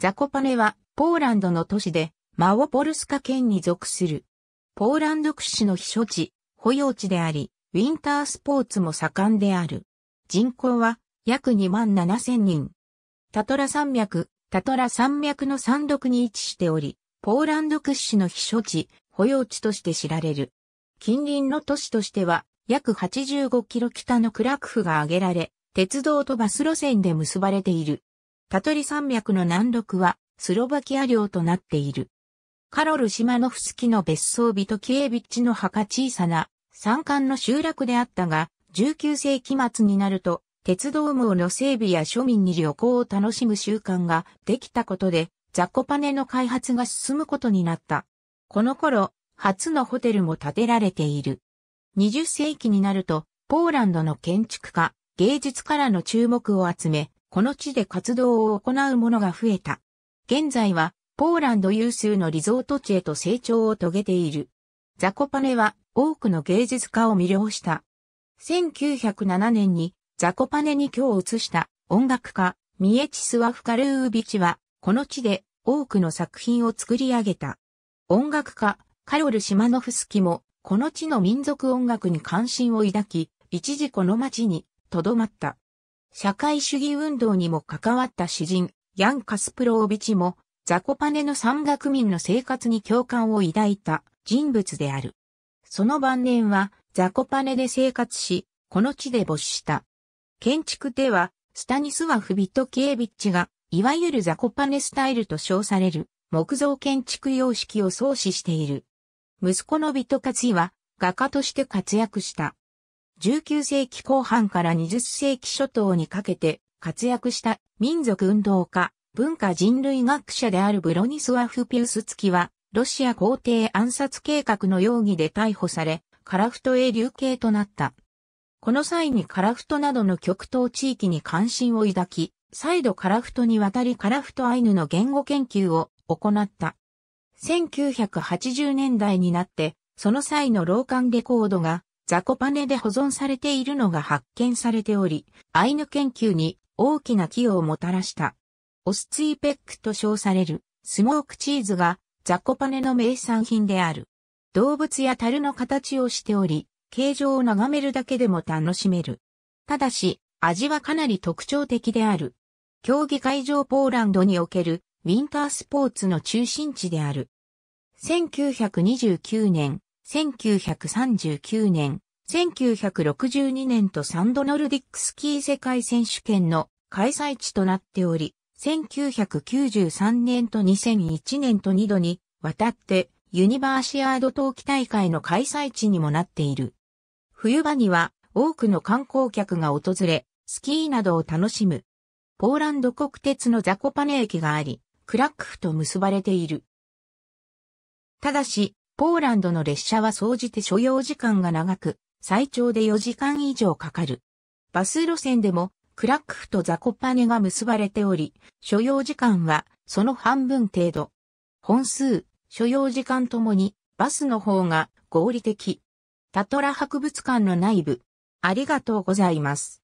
ザコパネはポーランドの都市でマオポルスカ県に属する。ポーランド屈指の避暑地、保養地であり、ウィンタースポーツも盛んである。人口は約2万7千人。タトラ山脈、タトラ山脈の山麓に位置しており、ポーランド屈指の避暑地、保養地として知られる。近隣の都市としては、約85キロ北のクラクフが挙げられ、鉄道とバス路線で結ばれている。タトリ山脈の南麓はスロバキア領となっている。カロル・シマノフスキの別荘ビトキエビッチの墓小さな山間の集落であったが、19世紀末になると、鉄道網の整備や庶民に旅行を楽しむ習慣ができたことで、ザコパネの開発が進むことになった。この頃、初のホテルも建てられている。20世紀になると、ポーランドの建築家、芸術からの注目を集め、この地で活動を行う者が増えた。現在は、ポーランド有数のリゾート地へと成長を遂げている。ザコパネは多くの芸術家を魅了した。1907年にザコパネに今日移した音楽家ミエチスワフカルービチはこの地で多くの作品を作り上げた。音楽家カロル・シマノフスキもこの地の民族音楽に関心を抱き、一時この町に留まった。社会主義運動にも関わった詩人、ヤン・カスプロービチも、ザコパネの山岳民の生活に共感を抱いた人物である。その晩年は、ザコパネで生活し、この地で没した。建築では、スタニスワフ・ビトケービッチが、いわゆるザコパネスタイルと称される、木造建築様式を創始している。息子のビトカツィは、画家として活躍した。19世紀後半から20世紀初頭にかけて活躍した民族運動家、文化人類学者であるブロニスワフ・ピウス付きは、ロシア皇帝暗殺計画の容疑で逮捕され、カラフトへ流刑となった。この際にカラフトなどの極東地域に関心を抱き、再度カラフトに渡りカラフトアイヌの言語研究を行った。1980年代になって、その際の老館レコードがザコパネで保存されているのが発見されており、アイヌ研究に大きな寄与をもたらした。オスツイペックと称されるスモークチーズがザコパネの名産品である。動物や樽の形をしており、形状を眺めるだけでも楽しめる。ただし、味はかなり特徴的である。競技会場ポーランドにおけるウィンタースポーツの中心地である。1929年、1939年、1962年とサンドノルディックスキー世界選手権の開催地となっており、1993年と2001年と2度に渡ってユニバーシアード冬季大会の開催地にもなっている。冬場には多くの観光客が訪れ、スキーなどを楽しむ。ポーランド国鉄のザコパネ駅があり、クラックフと結ばれている。ただし、ポーランドの列車は総じて所要時間が長く、最長で4時間以上かかる。バス路線でも、クラックフとザコパネが結ばれており、所要時間はその半分程度。本数、所要時間ともに、バスの方が合理的。タトラ博物館の内部。ありがとうございます。